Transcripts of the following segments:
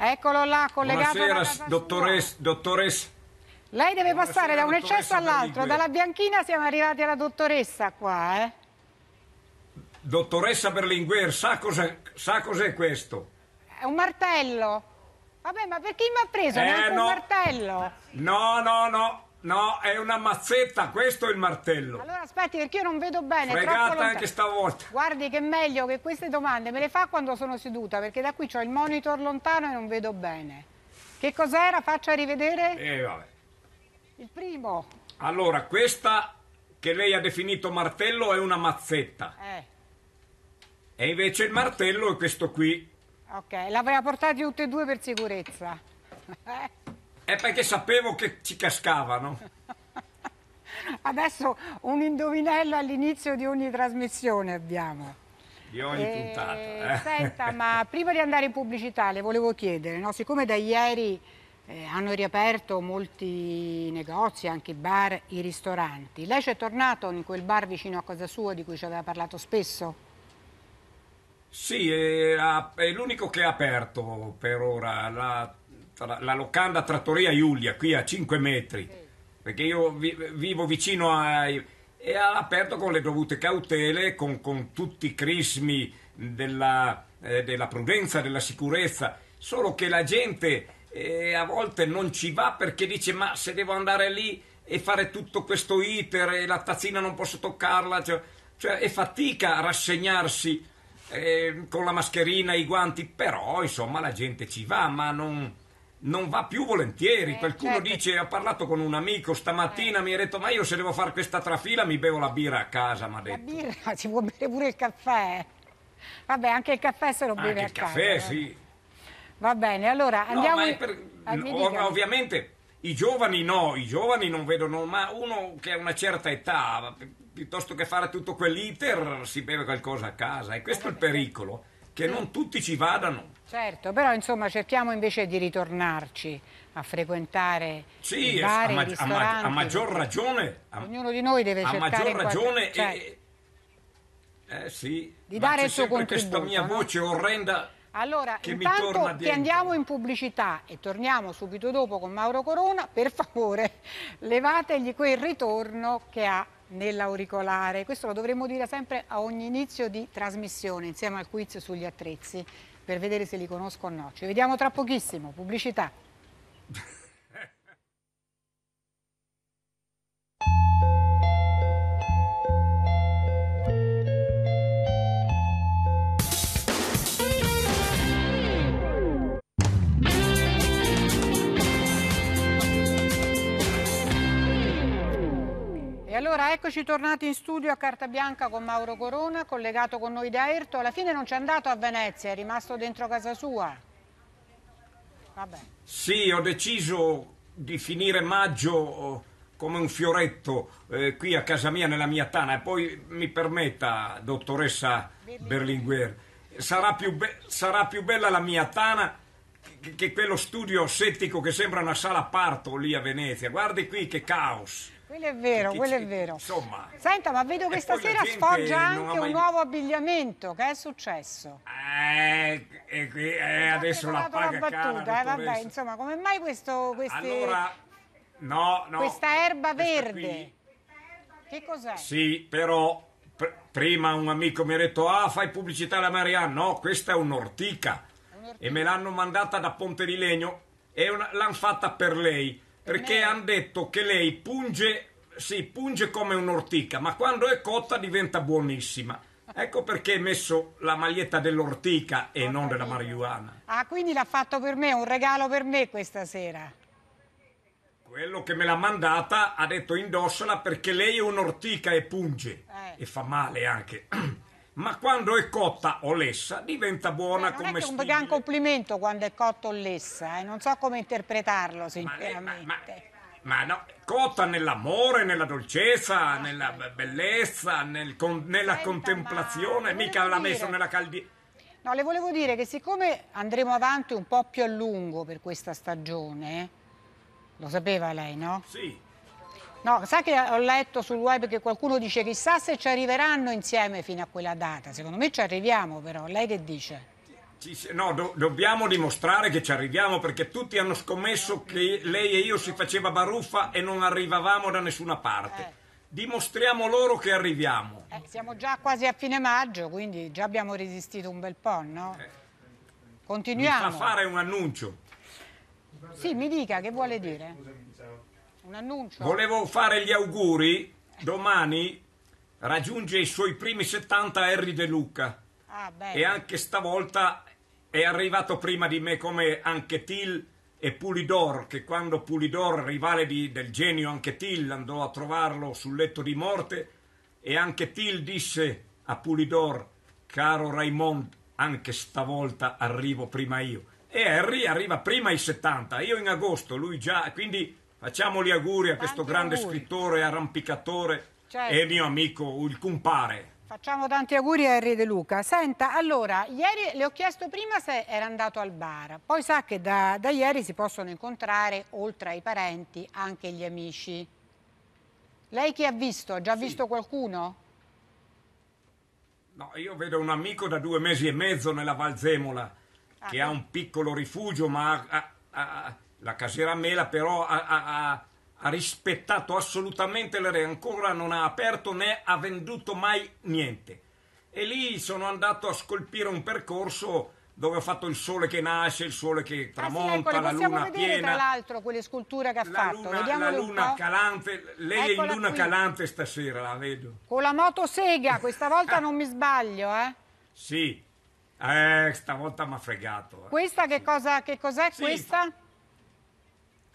Eccolo là, collegato. Buonasera, dottoressa. Dottoress. Lei deve Buonasera, passare da un eccesso all'altro. Dalla bianchina siamo arrivati alla dottoressa qua, eh? Dottoressa Berlinguer, sa cos'è, cos questo? È un martello. Vabbè, ma per chi mi ha preso? Eh, Neanche no. un martello. No, no, no. No, è una mazzetta, questo è il martello. Allora aspetti perché io non vedo bene. Fregata anche stavolta. Guardi che meglio che queste domande me le fa quando sono seduta perché da qui ho il monitor lontano e non vedo bene. Che cos'era? Faccia rivedere. Eh vabbè. Il primo. Allora, questa che lei ha definito martello è una mazzetta. Eh. E invece il martello è questo qui. Ok, l'avrei portati tutti e due per sicurezza. Eh. È perché sapevo che ci cascavano. Adesso un indovinello all'inizio di ogni trasmissione abbiamo. Di ogni e... Eh, puntata. Eh. Senta, ma prima di andare in pubblicità le volevo chiedere, no? siccome da ieri eh, hanno riaperto molti negozi, anche i bar, i ristoranti, lei c'è tornato in quel bar vicino a casa sua di cui ci aveva parlato spesso? Sì, è, è l'unico che è aperto per ora. La la, la locanda Trattoria Giulia, qui a 5 metri, perché io vi, vivo vicino ai, e all'aperto con le dovute cautele, con, con tutti i crismi della, eh, della, prudenza, della sicurezza, solo che la gente eh, a volte non ci va perché dice ma se devo andare lì e fare tutto questo iter e la tazzina non posso toccarla, cioè, cioè è fatica a rassegnarsi eh, con la mascherina, i guanti, però insomma la gente ci va, ma non non va più volentieri. Eh, Qualcuno certo. dice: Ho parlato con un amico stamattina, eh. mi ha detto: Ma io se devo fare questa trafila mi bevo la birra a casa. Ma La birra si può bere pure il caffè. Vabbè, anche il caffè se lo anche beve a casa. Il eh. caffè, sì. Va bene, allora andiamo. No, per... no, ah, ovviamente i giovani no, i giovani non vedono, ma uno che ha una certa età, piuttosto che fare tutto quell'iter, si beve qualcosa a casa. E questo è il eh, pericolo, che eh. non tutti ci vadano. Certo, però insomma cerchiamo invece di ritornarci a frequentare sì, i bar, a, ma a, ma a, maggior ragione. A, Ognuno di noi deve cercare... A maggior ragione... Cioè, e, eh, sì, di dare il suo contributo. questa mia voce no? orrenda... Allora, intanto che andiamo in pubblicità e torniamo subito dopo con Mauro Corona, per favore levategli quel ritorno che ha nell'auricolare. Questo lo dovremmo dire sempre a ogni inizio di trasmissione, insieme al quiz sugli attrezzi per vedere se li conosco o no. Ci vediamo tra pochissimo, pubblicità. allora eccoci tornati in studio a Carta Bianca con Mauro Corona, collegato con noi da Erto. Alla fine non c'è andato a Venezia, è rimasto dentro casa sua. Vabbè. Sì, ho deciso di finire maggio eh, come un fioretto eh, qui a casa mia nella mia tana e poi mi permetta, dottoressa Berlinguer, sarà più, sarà più bella la mia tana che quello studio settico che sembra una sala parto lì a Venezia. Guardi qui che caos. Quello è vero, quello è vero. Insomma. Senta, ma vedo che stasera sfoggia anche mai... un nuovo abbigliamento. Che è successo? Eh, eh, eh adesso la paga una battuta, cara, eh, vabbè, adesso. insomma, come mai questo... Questi... Allora, no, no. Questa erba verde. Qui. Che cos'è? Sì, però pr prima un amico mi ha detto ah, fai pubblicità alla Marianne. No, questa è un'ortica. Un e me l'hanno mandata da Ponte di Legno e l'hanno fatta per lei perché hanno detto che lei punge, sì, punge come un'ortica, ma quando è cotta diventa buonissima. Ecco perché hai messo la maglietta dell'ortica e non della marijuana. Ah, quindi l'ha fatto per me, un regalo per me questa sera. Quello che me l'ha mandata ha detto indossala perché lei è un'ortica e punge. Eh. E fa male anche. ma quando è cotta o lessa diventa buona come stile. Non è un gran complimento quando è cotta o lessa, eh? non so come interpretarlo sinceramente. Eh, ma, ma, ma, ma no, cotta nell'amore, nella dolcezza, ah, nella bellezza, nel, con, nella senta, contemplazione, mica l'ha dire... messo nella caldi... No, le volevo dire che siccome andremo avanti un po' più a lungo per questa stagione, lo sapeva lei, no? Sì. No, sai che ho letto sul web che qualcuno dice chissà se ci arriveranno insieme fino a quella data. Secondo me ci arriviamo però, lei che dice? No, do dobbiamo dimostrare che ci arriviamo perché tutti hanno scommesso che lei e io si faceva baruffa e non arrivavamo da nessuna parte. Eh. Dimostriamo loro che arriviamo. Eh, siamo già quasi a fine maggio, quindi già abbiamo resistito un bel po', no? Eh. Continuiamo. Mi fa fare un annuncio. Sì, mi dica che vuole dire. Scusami, ciao. Un annuncio. Volevo fare gli auguri. Domani raggiunge i suoi primi 70 Harry De Luca. Ah, e anche stavolta è arrivato prima di me come anche Till e Pulidor, che quando Pulidor, rivale di, del genio anche Till, andò a trovarlo sul letto di morte e anche Till disse a Pulidor, caro Raimond, anche stavolta arrivo prima io. E Harry arriva prima ai 70, io in agosto, lui già, quindi Facciamo gli auguri a Tanti questo grande auguri. scrittore, arrampicatore certo. e mio amico, il compare. Facciamo tanti auguri a Re De Luca. Senta, allora, ieri le ho chiesto prima se era andato al bar, poi sa che da, da ieri si possono incontrare, oltre ai parenti, anche gli amici. Lei chi ha visto? Ha già sì. visto qualcuno? No, io vedo un amico da due mesi e mezzo nella Valzemola, ah, che no. ha un piccolo rifugio, ma ha, ha la Casera Mela però ha, ha, ha rispettato assolutamente le regole, ancora non ha aperto né ha venduto mai niente. E lì sono andato a scolpire un percorso dove ho fatto il sole che nasce, il sole che tramonta, ah, sì, ecco, la luna vedere, piena. tra l'altro quelle sculture che ha la fatto. Luna, la luna calante, lei Eccola è in luna qui. calante stasera, la vedo. Con la motosega, questa volta non mi sbaglio, eh? Sì, eh, stavolta mi ha fregato. Eh. Questa che, sì. cosa, che cos'è sì. questa?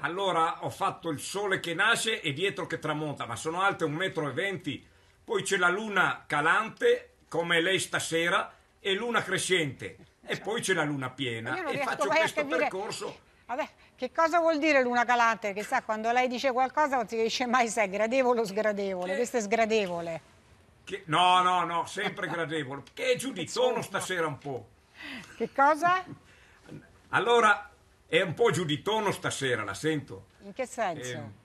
allora ho fatto il sole che nasce e dietro che tramonta, ma sono alte un metro e venti. Poi c'è la luna calante, come lei stasera, e luna crescente. E poi c'è la luna piena. E faccio questo percorso. Vabbè, che cosa vuol dire luna calante? Che sa, quando lei dice qualcosa non si dice mai se è gradevole o sgradevole. Che... Questo è sgradevole. Che... No, no, no, sempre gradevole. Che giudiziono stasera un po'. Che cosa? Allora, è un po' giù di tono stasera, la sento. In che senso? Eh,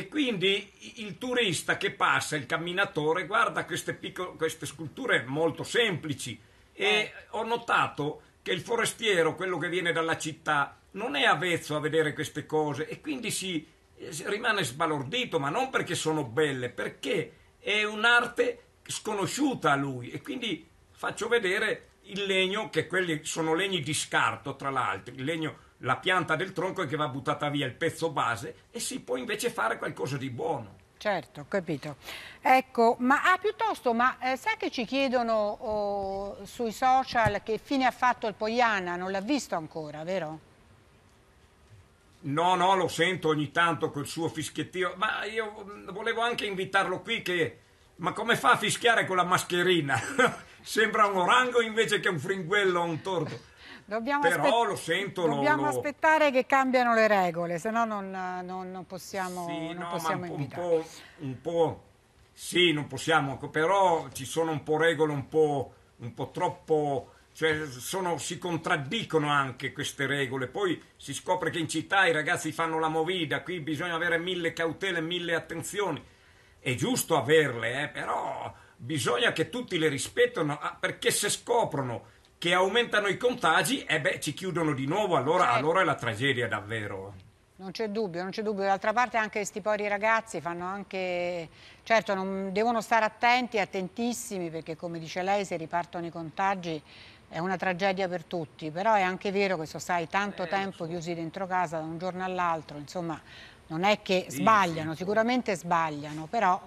e quindi il turista che passa, il camminatore, guarda queste, piccole, queste sculture molto semplici eh. ho notato che il forestiero, quello che viene dalla città, non è avvezzo a vedere queste cose e quindi si, si rimane sbalordito, ma non perché sono belle, perché è un'arte sconosciuta a lui e quindi faccio vedere il legno, che quelli sono legni di scarto, tra l'altro, il legno la pianta del tronco che va buttata via, il pezzo base, e si può invece fare qualcosa di buono. Certo, capito. Ecco, ma ah, piuttosto, ma eh, sa che ci chiedono oh, sui social che fine ha fatto il Poiana? Non l'ha visto ancora, vero? No, no, lo sento ogni tanto col suo fischiettio, ma io mm, volevo anche invitarlo qui che... Ma come fa a fischiare con la mascherina? Sembra un orango invece che un fringuello o un tordo. Dobbiamo Però lo sento. Dobbiamo lo, aspettare che cambiano le regole, se no non, non, non possiamo, sì, non no, possiamo un invitare. Po', un po', sì, non possiamo, però ci sono un po' regole un po', un po troppo... Cioè sono, si contraddicono anche queste regole. Poi si scopre che in città i ragazzi fanno la movida, qui bisogna avere mille cautele, mille attenzioni. È giusto averle, eh, però bisogna che tutti le rispettino ah, perché se scoprono che aumentano i contagi e beh, ci chiudono di nuovo, allora, allora è la tragedia davvero. Non c'è dubbio, non c'è dubbio. D'altra parte anche questi poveri ragazzi fanno anche... Certo, non... devono stare attenti, attentissimi, perché come dice lei, se ripartono i contagi è una tragedia per tutti. Però è anche vero che sono stati tanto eh, tempo so. chiusi dentro casa da un giorno all'altro. Insomma, non è che sì, sbagliano, sì. sicuramente sbagliano, però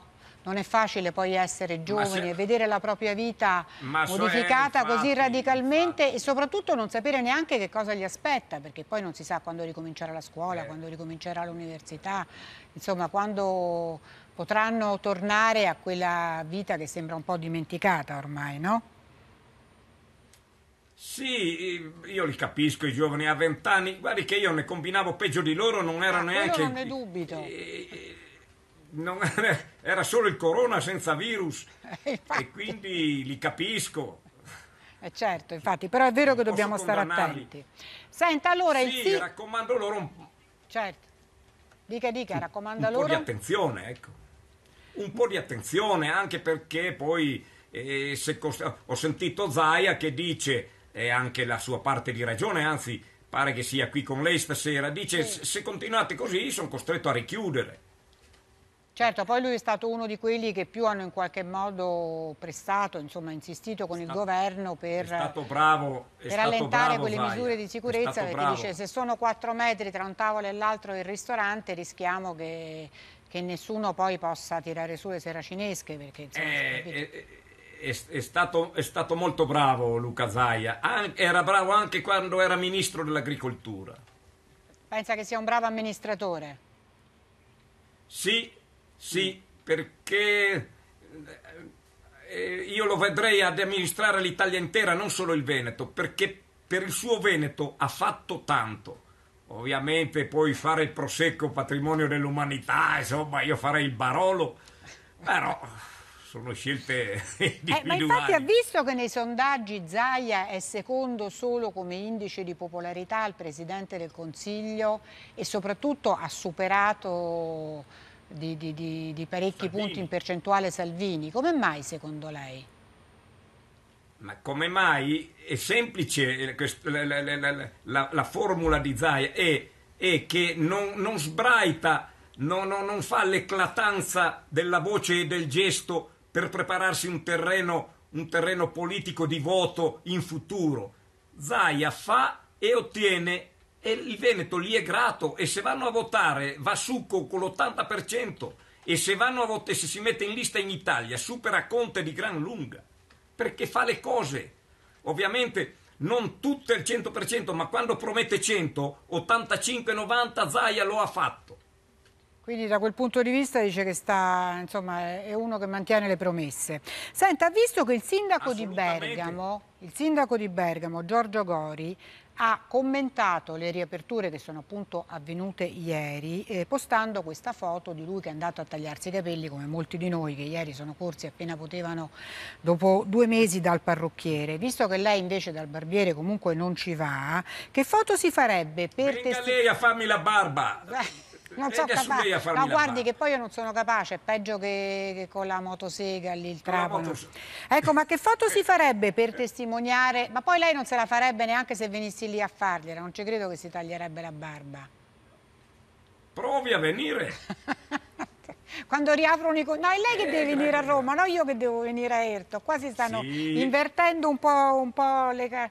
non è facile poi essere giovani e vedere la propria vita modificata infatti, così radicalmente infatti. e soprattutto non sapere neanche che cosa gli aspetta perché poi non si sa quando ricomincerà la scuola, eh. quando ricomincerà l'università, insomma quando potranno tornare a quella vita che sembra un po' dimenticata ormai, no? Sì, io li capisco i giovani a vent'anni, guardi che io ne combinavo peggio di loro, non erano ah, neanche... non ne dubito. E, eh, eh, era, era, solo il corona senza virus eh, e quindi li capisco. Eh certo, infatti, però è vero non che dobbiamo stare attenti. Senta, allora sì, il sì... raccomando loro un po'. Certo. Dica, dica, raccomanda un loro... Un po' di attenzione, ecco. Un po' di attenzione, anche perché poi eh, se costa... ho sentito Zaia che dice, e anche la sua parte di ragione, anzi, pare che sia qui con lei stasera, dice sì. se continuate così sono costretto a richiudere. Certo, poi lui è stato uno di quelli che più hanno in qualche modo prestato, insomma insistito con stato, il governo per, bravo, per allentare bravo, quelle Zaia. misure di sicurezza perché bravo. dice se sono quattro metri tra un tavolo e l'altro del ristorante rischiamo che, che, nessuno poi possa tirare su le seracinesche perché insomma... Eh, eh, eh, è, è, stato, è, stato, molto bravo Luca Zaia, An era bravo anche quando era ministro dell'agricoltura. Pensa che sia un bravo amministratore? Sì, sì, perché eh, eh, io lo vedrei ad amministrare l'Italia intera, non solo il Veneto, perché per il suo Veneto ha fatto tanto. Ovviamente poi fare il prosecco patrimonio dell'umanità, insomma, io farei il Barolo, però sono scelte individuali. Eh, ma infatti ha visto che nei sondaggi Zaia è secondo solo come indice di popolarità al Presidente del Consiglio e soprattutto ha superato di, di, di, di parecchi Salvini. punti in percentuale Salvini. Come mai secondo lei? Ma come mai? È semplice eh, la, la, la, la formula di Zaia, è, è che non, non sbraita, non, non, non fa l'eclatanza della voce e del gesto per prepararsi un terreno, un terreno politico di voto in futuro. Zaia fa e ottiene e il Veneto gli è grato e se vanno a votare va su con l'80% e se vanno a votare se si mette in lista in Italia supera Conte di gran lunga perché fa le cose ovviamente non tutto il 100% ma quando promette 100 85-90 Zaia lo ha fatto quindi da quel punto di vista dice che sta, insomma, è uno che mantiene le promesse. Senta, visto che il sindaco, Bergamo, il sindaco di Bergamo, Giorgio Gori, ha commentato le riaperture che sono appunto avvenute ieri eh, postando questa foto di lui che è andato a tagliarsi i capelli come molti di noi che ieri sono corsi appena potevano dopo due mesi dal parrucchiere. Visto che lei invece dal barbiere comunque non ci va, che foto si farebbe per... Venga lei a farmi la barba! non so capace. ma guardi che poi io non sono capace, è peggio che, che con la motosega lì il trapano. Ecco, ma che foto si eh. farebbe per testimoniare? Ma poi lei non se la farebbe neanche se venissi lì a fargliela, non ci credo che si taglierebbe la barba. Provi a venire. Quando riaprono i... No, è lei che eh, deve venire a Roma, non io che devo venire a Erto. Qua si stanno sì. invertendo un po', un po le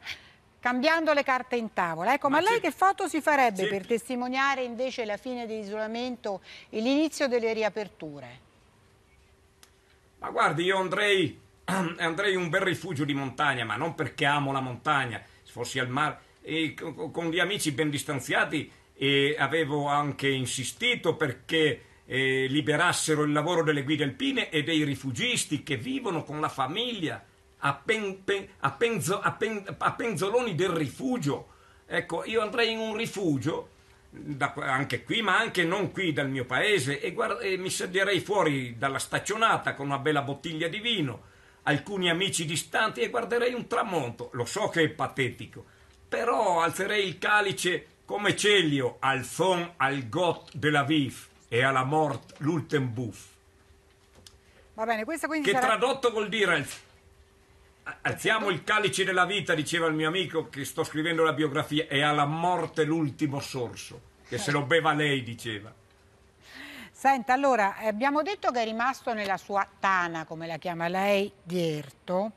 cambiando le carte in tavola. Ecco, ma, ma lei che foto si farebbe per testimoniare invece la fine dell'isolamento e l'inizio delle riaperture? Ma guardi, io andrei, andrei un bel rifugio di montagna, ma non perché amo la montagna, se fossi al mare, e con gli amici ben distanziati e avevo anche insistito perché eh, liberassero il lavoro delle guide alpine e dei rifugisti che vivono con la famiglia a, pen, pen, a, penzo, a, pen, a penzoloni del rifugio. Ecco, io andrei in un rifugio da, anche qui, ma anche non qui dal mio paese, e, guarda, e, mi sederei fuori dalla staccionata con una bella bottiglia di vino, alcuni amici distanti e guarderei un tramonto. Lo so che è patetico, però alzerei il calice come Celio al fond, al Gott de la Vif e alla Mort l'Ultenbuff. Va bene, questa quindi. Che sarà... tradotto vuol dire Alziamo il calice della vita, diceva il mio amico che sto scrivendo la biografia, e alla morte l'ultimo sorso, che se lo beva lei, diceva. Senta, allora, abbiamo detto che è rimasto nella sua tana, come la chiama lei, di Erto,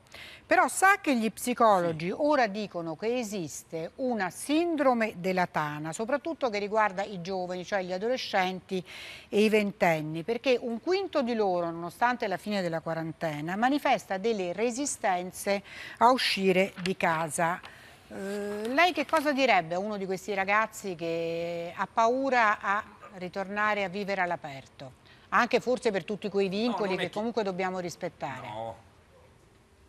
però sa che gli psicologi sì. ora dicono che esiste una sindrome della tana, soprattutto che riguarda i giovani, cioè gli adolescenti e i ventenni, perché un quinto di loro, nonostante la fine della quarantena, manifesta delle resistenze a uscire di casa. Eh, lei che cosa direbbe a uno di questi ragazzi che ha paura a ritornare a vivere all'aperto, anche forse per tutti quei vincoli no, che comunque dobbiamo rispettare. No,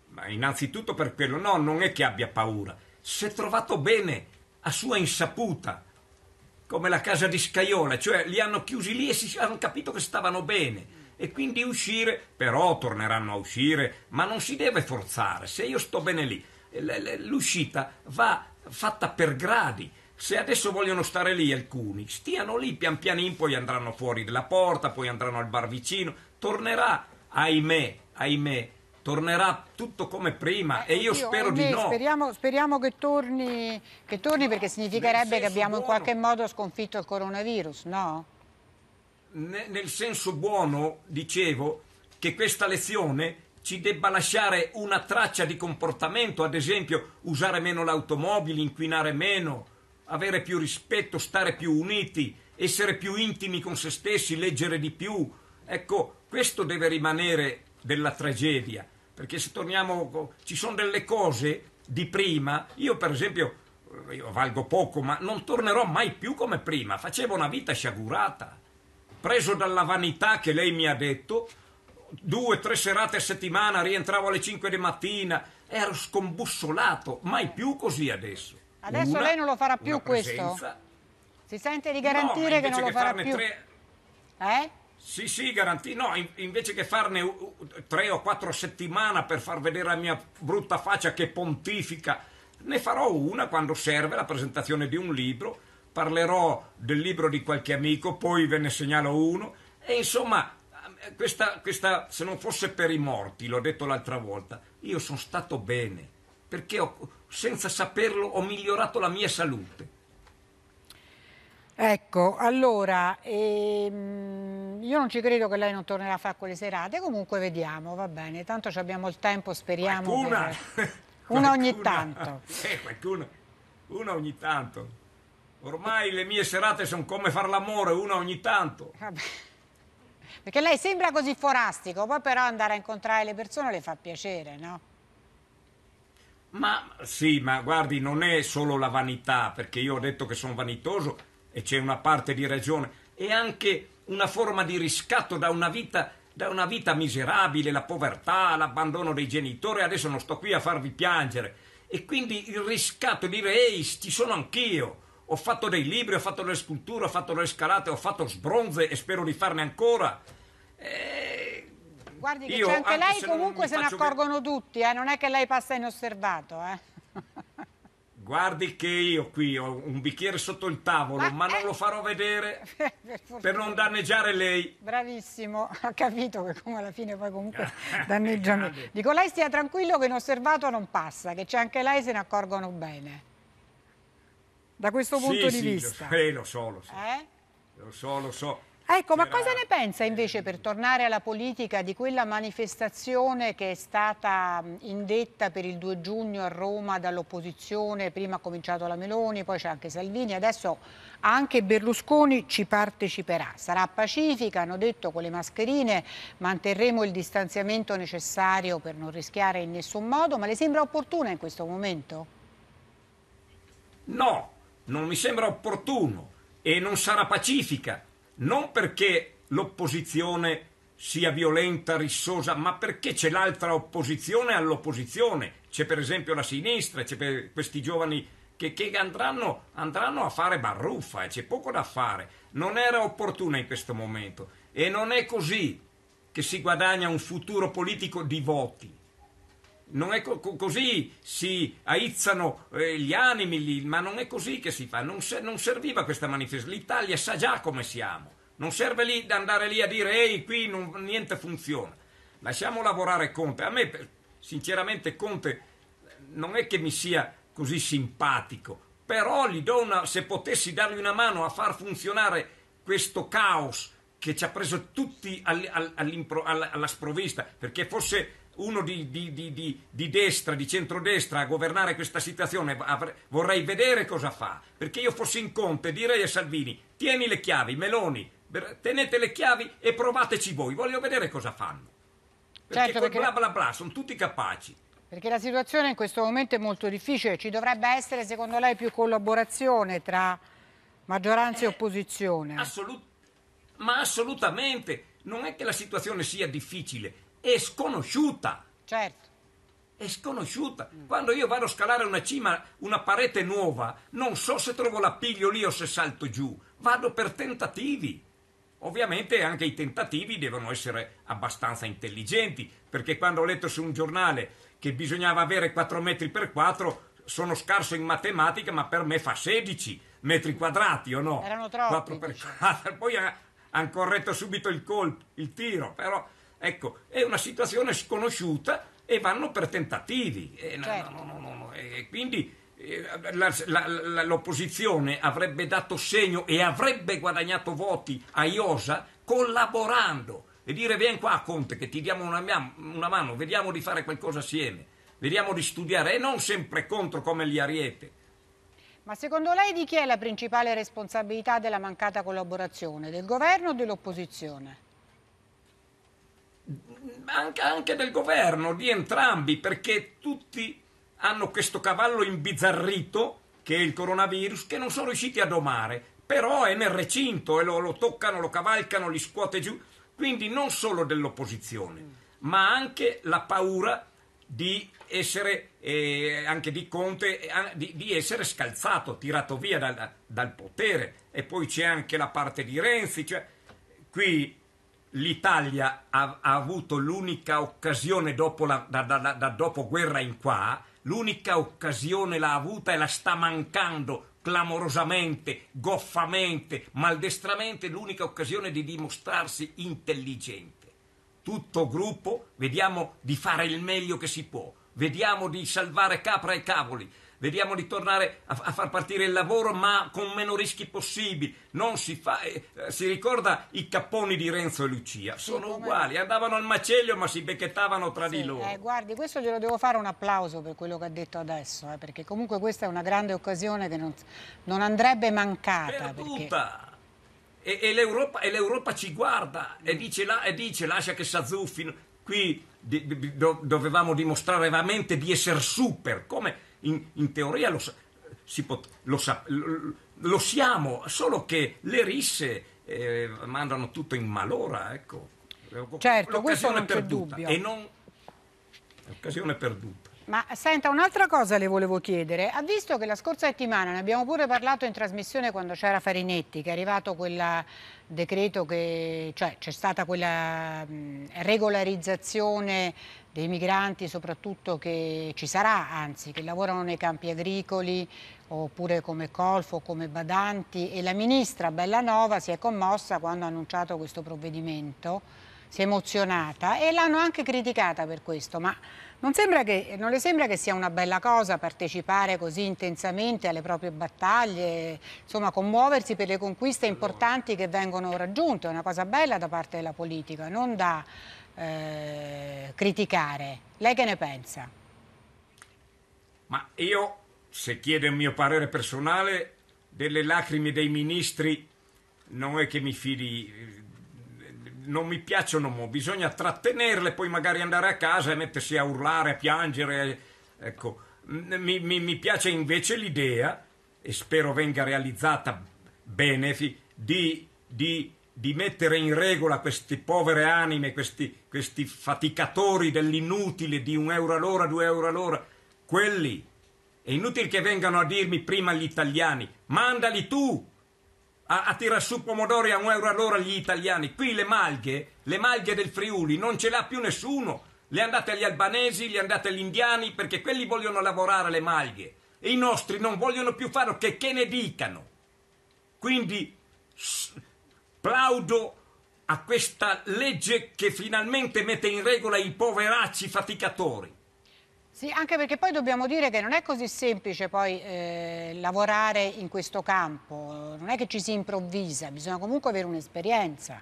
ma innanzitutto per quello, no, non è che abbia paura, si è trovato bene, a sua insaputa, come la casa di Scaiola, cioè li hanno chiusi lì e si hanno capito che stavano bene e quindi uscire, però torneranno a uscire, ma non si deve forzare, se io sto bene lì, l'uscita va fatta per gradi, se adesso vogliono stare lì alcuni, stiano lì pian pianino, poi andranno fuori della porta, poi andranno al bar vicino, tornerà, ahimè, ahimè, tornerà tutto come prima eh, e io oddio, spero di no. Speriamo, speriamo che, torni, che, torni, perché significherebbe che abbiamo buono. in qualche modo sconfitto il coronavirus, no? Ne, nel senso buono, dicevo, che questa lezione ci debba lasciare una traccia di comportamento, ad esempio usare meno l'automobile, inquinare meno, avere più rispetto, stare più uniti, essere più intimi con se stessi, leggere di più. Ecco, questo deve rimanere della tragedia, perché se torniamo, ci sono delle cose di prima, io per esempio, eh, io valgo poco, ma non tornerò mai più come prima, facevo una vita sciagurata, preso dalla vanità che lei mi ha detto, due, tre serate a settimana, rientravo alle 5 di mattina, ero scombussolato, mai più così adesso. Adesso una, lei non lo farà più questo? Si sente di garantire no, che non lo farà più? Tre... Eh? Sì, sì, garantì. No, invece che farne tre o quattro settimane per far vedere la mia brutta faccia che pontifica, ne farò una quando serve la presentazione di un libro. Parlerò del libro di qualche amico, poi ve ne segnalo uno. E insomma, eh, questa, questa se non fosse per i morti, l'ho detto l'altra volta, io sono stato bene perché ho, senza saperlo ho migliorato la mia salute. Ecco, allora, ehm, io non ci credo che lei non tornerà a fare quelle serate, comunque vediamo, va bene, tanto abbiamo il tempo, speriamo. Qualcuna, per... una qualcuna, ogni tanto. Eh, qualcuna, una ogni tanto. Ormai le mie serate sono come far l'amore, una ogni tanto. Vabbè. Perché lei sembra così forastico, poi però andare a incontrare le persone le fa piacere, no? Ma sì, ma guardi, non è solo la vanità, perché io ho detto che sono vanitoso e c'è una parte di ragione, è anche una forma di riscatto da una vita, da una vita miserabile, la povertà, l'abbandono dei genitori, adesso non sto qui a farvi piangere. E quindi il riscatto, dire, ehi, ci sono anch'io, ho fatto dei libri, ho fatto delle sculture, ho fatto delle scalate, ho fatto sbronze e spero di farne ancora. Eh, Guardi che Io, c'è anche lei, comunque se ne accorgono che... tutti, eh? non è che lei passa inosservato. Eh? Guardi che io qui ho un bicchiere sotto il tavolo, ma, ma non eh. lo farò vedere per, per, non danneggiare lei. Bravissimo, ha capito che come alla fine poi comunque danneggia me. Dico, lei stia tranquillo che inosservato non passa, che c'è anche lei se ne accorgono bene. Da questo punto sì, di sì, vista. Lo, eh, lo so, lo so. Eh? Lo so, lo so. Ecco, ma cosa ne pensa invece per tornare alla politica di quella manifestazione che è stata indetta per il 2 giugno a Roma dall'opposizione, prima ha cominciato la Meloni, poi c'è anche Salvini, adesso anche Berlusconi ci parteciperà. Sarà pacifica, hanno detto con le mascherine, manterremo il distanziamento necessario per non rischiare in nessun modo, ma le sembra opportuna in questo momento? No, non mi sembra opportuno e non sarà pacifica non perché l'opposizione sia violenta, rissosa, ma perché c'è l'altra opposizione all'opposizione. C'è per esempio la sinistra, c'è questi giovani che, che andranno, andranno, a fare barruffa e c'è poco da fare. Non era opportuna in questo momento e non è così che si guadagna un futuro politico di voti. Non Co- così si aizzano eh, gli animi lì, ma non è così che si fa, non, se- non serviva questa manifestazione, l'Italia sa già come siamo, non serve lì andare lì a dire ehi qui non, niente funziona, lasciamo lavorare Conte, a me sinceramente Conte eh, non è che mi sia così simpatico, però gli do una, se potessi dargli una mano a far funzionare questo caos che ci ha preso tutti all'impro- alla sprovvista, perché fosse uno di, di, di, di, destra, di centrodestra a governare questa situazione, vorrei vedere cosa fa, perché io fossi in Conte direi a Salvini, tieni le chiavi, Meloni, tenete le chiavi e provateci voi, voglio vedere cosa fanno. Perché, certo, perché... bla bla bla, sono tutti capaci. Perché la situazione in questo momento è molto difficile, ci dovrebbe essere secondo lei più collaborazione tra maggioranza eh, e opposizione? Assolut ma assolutamente, non è che la situazione sia difficile, è sconosciuta. Certo. È sconosciuta. Mm. Quando io vado a scalare una cima, una parete nuova, non so se trovo l'appiglio lì o se salto giù. Vado per tentativi. Ovviamente anche i tentativi devono essere abbastanza intelligenti, perché quando ho letto su un giornale che bisognava avere 4 metri per 4, sono scarso in matematica, ma per me fa 16 metri quadrati o no? Erano troppi. 4 per 4. Poi hanno corretto subito il colpo, il tiro, però Ecco, è una situazione sconosciuta e vanno per tentativi. E, eh, certo. no, no, no, eh, e quindi eh, la, la, la, l'opposizione avrebbe dato segno e avrebbe guadagnato voti a Iosa collaborando e dire vieni qua Conte che ti diamo una, mia, una mano, vediamo di fare qualcosa assieme, vediamo di studiare e non sempre contro come gli ariete. Ma secondo lei di chi è la principale responsabilità della mancata collaborazione? Del governo o dell'opposizione? anche del governo, di entrambi, perché tutti hanno questo cavallo imbizzarrito che è il coronavirus, che non sono riusciti a domare, però è nel recinto e lo, lo toccano, lo cavalcano, li scuote giù. Quindi non solo dell'opposizione, mm. ma anche la paura di essere, eh, anche di Conte, eh, di, di, essere scalzato, tirato via dal, dal, potere. E poi c'è anche la parte di Renzi. Cioè, qui l'Italia ha, ha avuto l'unica occasione dopo la, da, da, da dopoguerra in qua, l'unica occasione l'ha avuta e la sta mancando clamorosamente, goffamente, maldestramente, l'unica occasione di dimostrarsi intelligente. Tutto gruppo, vediamo di fare il meglio che si può, vediamo di salvare capra e cavoli, vediamo di tornare a, a far partire il lavoro ma con meno rischi possibili. Non si fa, eh, eh si ricorda i capponi di Renzo e Lucia, sono sì, uguali, andavano al macello ma si becchettavano tra sì, di loro. Eh, guardi, questo glielo devo fare un applauso per quello che ha detto adesso, eh, perché comunque questa è una grande occasione che non, non andrebbe mancata. Perduta. Perché... E, e l'Europa, ci guarda e, mm. dice, la, e dice lascia che si Qui di, di, do, dovevamo dimostrare veramente di essere super, come in, in teoria lo, pot, lo, lo, lo, siamo, solo che le risse eh, mandano tutto in malora, ecco. Certo, questo non c'è perduta. dubbio. E non... Occasione perduta. Ma senta, un'altra cosa le volevo chiedere. Ha visto che la scorsa settimana, ne abbiamo pure parlato in trasmissione quando c'era Farinetti, che è arrivato quel decreto che, cioè c'è stata quella regolarizzazione dei migranti soprattutto che ci sarà, anzi, che lavorano nei campi agricoli oppure come colfo, come badanti e la ministra Bellanova si è commossa quando ha annunciato questo provvedimento si è emozionata e l'hanno anche criticata per questo, ma non, che, non, le sembra che sia una bella cosa partecipare così intensamente alle proprie battaglie, insomma commuoversi per le conquiste importanti che vengono raggiunte, è una cosa bella da parte della politica, non da eh, criticare. Lei che ne pensa? Ma io, se chiedo il mio parere personale, delle lacrime dei ministri non è che mi fidi non mi piacciono molto, bisogna trattenerle, poi magari andare a casa e mettersi a urlare, a piangere. Ecco, mi, mi, mi piace invece l'idea, e spero venga realizzata bene, di, di, di mettere in regola queste povere anime, questi, questi faticatori dell'inutile di un euro all'ora, due euro all'ora, quelli. È inutile che vengano a dirmi prima gli italiani, mandali tu, a, a tirar su pomodori a un euro all'ora gli italiani. Qui le malghe, le malghe del Friuli, non ce l'ha più nessuno. Le andate agli albanesi, le andate agli indiani, perché quelli vogliono lavorare le malghe. E i nostri non vogliono più farlo, che, che ne dicano. Quindi plaudo a questa legge che finalmente mette in regola i poveracci faticatori. Sì, anche perché poi dobbiamo dire che non è così semplice poi eh, lavorare in questo campo, non è che ci si improvvisa, bisogna comunque avere un'esperienza.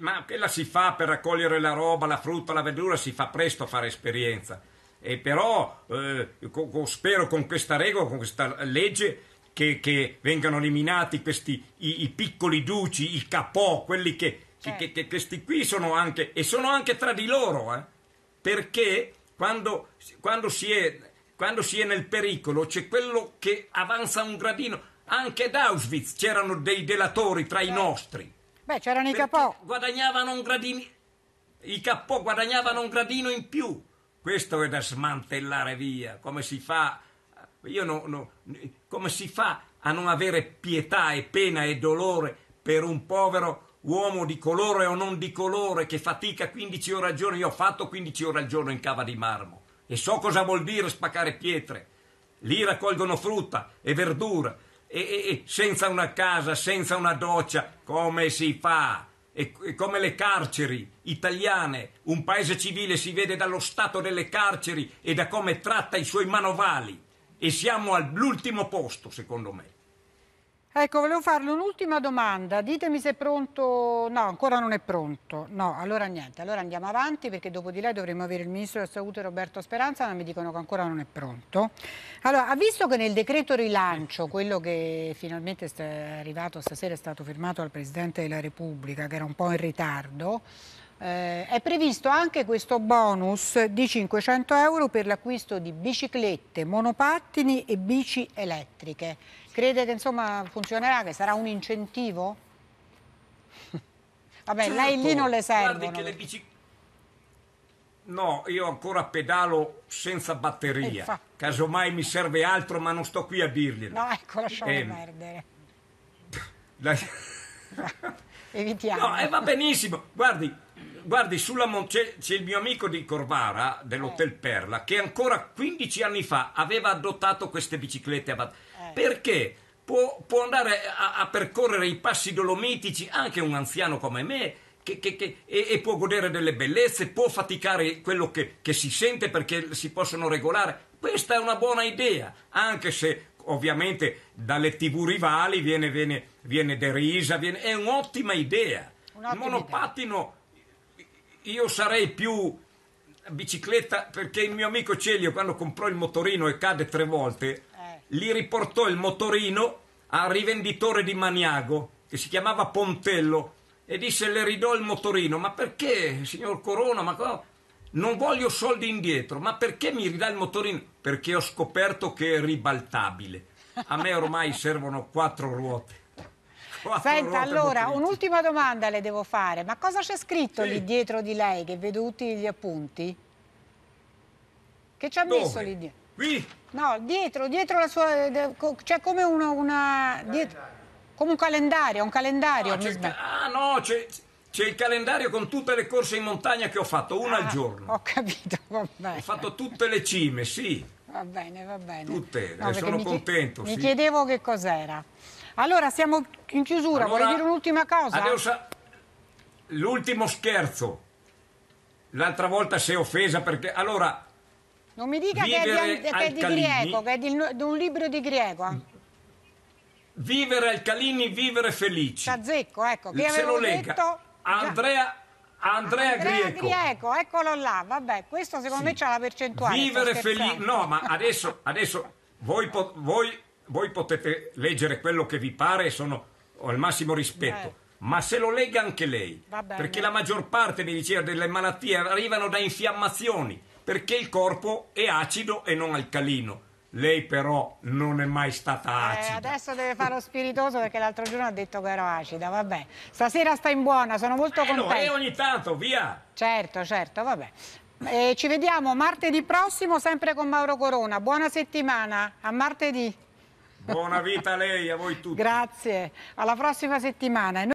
Ma quella si fa per raccogliere la roba, la frutta, la verdura, si fa presto a fare esperienza. E però eh, spero con questa regola, con questa legge, che, che vengano eliminati questi i, i piccoli duci, i capò, quelli che, certo. che, che, questi qui sono anche, e sono anche tra di loro, eh perché quando, quando, si è, quando si è nel pericolo c'è quello che avanza un gradino. Anche ad Auschwitz c'erano dei delatori tra i nostri. Beh, c'erano i capò. Guadagnavano un gradino. I capò guadagnavano un gradino in più. Questo è da smantellare via. Come si fa? Io no, no, come si fa a non avere pietà e pena e dolore per un povero uomo di colore o non di colore che fatica 15 ore al giorno, io ho fatto 15 ore al giorno in cava di marmo e so cosa vuol dire spaccare pietre. Lì raccolgono frutta e verdura e, e, e senza una casa, senza una doccia, come si fa? E, e come le carceri italiane, un paese civile si vede dallo stato delle carceri e da come tratta i suoi manovali e siamo all'ultimo posto, secondo me. Ecco, volevo farle un'ultima domanda. Ditemi se è pronto. No, ancora non è pronto. No, allora niente. Allora andiamo avanti perché dopo di lei dovremo avere il ministro della Salute Roberto Speranza, ma mi dicono che ancora non è pronto. Allora, ha visto che nel decreto rilancio, quello che finalmente è arrivato stasera è stato firmato dal Presidente della Repubblica, che era un po' in ritardo, eh, è previsto anche questo bonus di 500 euro per l'acquisto di biciclette, monopattini e bici elettriche. Crede che insomma funzionerà, che sarà un incentivo? Vabbè, certo. lei lì certo. non le serve. bici... No, io ancora pedalo senza batteria. Infa... Eh, Casomai mi serve altro, ma non sto qui a dirglielo. No, ecco, lasciamo eh... perdere. La... Evitiamo. No, eh, va benissimo. Guardi, guardi, sulla, c'è, c'è, il mio amico di Corvara dell'Hotel eh. Perla che ancora 15 anni fa aveva adottato queste biciclette a bat- eh. perché può, può andare a, a, percorrere i passi dolomitici anche un anziano come me. Che, che, che, e, e, può godere delle bellezze, può faticare quello che, si sente perché si possono regolare. Questa è una buona idea, anche se ovviamente dalle tv rivali viene, viene, viene derisa, viene, è un'ottima idea. Un'ottima Il monopattino idea io sarei più bicicletta perché il mio amico Celio quando comprò il motorino e cadde tre volte eh. gli riportò il motorino al rivenditore di Maniago che si chiamava Pontello e disse le ridò il motorino ma perché signor Corona ma cosa? non voglio soldi indietro ma perché mi ridà il motorino perché ho scoperto che è ribaltabile a me ormai servono quattro ruote Senta, allora, un'ultima domanda le devo fare. Ma cosa c'è scritto sì. lì dietro di lei che vedo tutti gli appunti? Che ci ha Dove? messo lì dietro? Qui? No, dietro, dietro la sua... C'è come una... una dietro, come un calendario, un calendario. Ah, mi ah no, c'è... C'è il calendario con tutte le corse in montagna che ho fatto, una ah, al giorno. Ho capito, va bene. Ho fatto tutte le cime, sì. Va bene, va bene. Tutte, no, eh, sono mi contento. Mi sì. chiedevo che cos'era. Allora siamo in chiusura, allora, vuoi dire un'ultima cosa? l'ultimo scherzo. L'altra volta si è offesa perché allora non mi dica che è, di, che è di Greco, che è di, di, un libro di Greco. Vivere alcalini, vivere felici. Zecco, ecco, che Se lo lega detto... Andrea Andrea, Andrea Grieco. Grieco. eccolo là, vabbè, questo secondo sì. me c'ha la percentuale. Vivere felici, no, ma adesso, adesso voi, voi voi potete leggere quello che vi pare, sono ho il massimo rispetto. Beh. Ma se lo legga anche lei, perché la maggior parte, mi diceva, delle malattie arrivano da infiammazioni, perché il corpo è acido e non alcalino. Lei però non è mai stata eh, acida. Eh, adesso deve fare lo spiritoso perché l'altro giorno ha detto che ero acida, vabbè. Stasera sta in buona, sono molto eh contenta. No, e ogni tanto, via! Certo, certo, vabbè. Eh, ci vediamo martedì prossimo sempre con Mauro Corona. Buona settimana, a martedì. Buona vita a lei e a voi tutti. Grazie, alla prossima settimana.